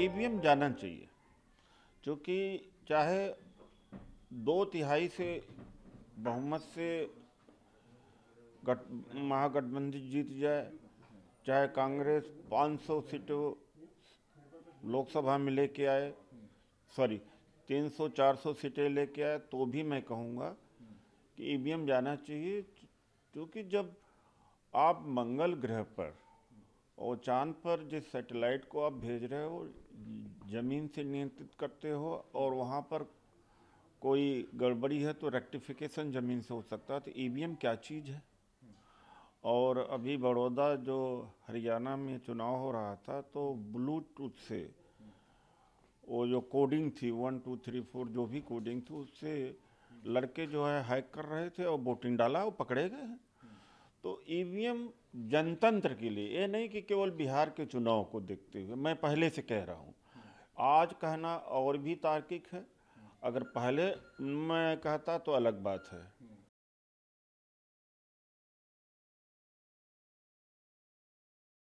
EVM जाना चाहिए क्योंकि चाहे दो तिहाई से बहुमत से महागठबंधन जीत जाए चाहे कांग्रेस 500 सीटों लोकसभा में लेके आए सॉरी 300-400 सीटें लेके आए तो भी मैं कहूँगा कि ईवीएम जाना चाहिए क्योंकि जब आप मंगल ग्रह पर और चांद पर जिस सैटेलाइट को आप भेज रहे हो ज़मीन से नियंत्रित करते हो और वहाँ पर कोई गड़बड़ी है तो रेक्टिफिकेशन ज़मीन से हो सकता है तो ई क्या चीज़ है और अभी बड़ौदा जो हरियाणा में चुनाव हो रहा था तो ब्लूटूथ से वो जो कोडिंग थी वन टू थ्री फोर जो भी कोडिंग थी उससे लड़के जो है हैक कर रहे थे और वोटिंग डाला वो पकड़े गए हैं तो ईवीएम जनतंत्र के लिए ये नहीं कि केवल बिहार के चुनाव को देखते हुए मैं पहले से कह रहा हूँ आज कहना और भी तार्किक है अगर पहले मैं कहता तो अलग बात है